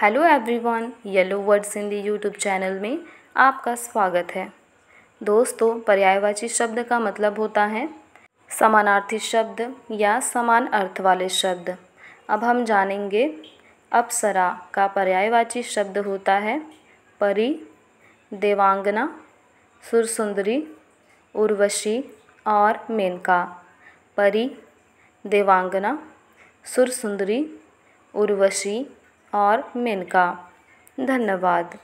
hello everyone yellow words Hindi YouTube channel में आपका स्वागत है दोस्तों पर्यायवाची शब्द का मतलब होता है समानार्थी शब्द या समान अर्थ वाले शब्द अब हम जानेंगे अप्सरा का पर्यायवाची शब्द होता है परी देवांगना सुरसुंदरी उर्वशी और मेनका परी देवांगना सुरसुंदरी उर्वशी और मेनका धन्यवाद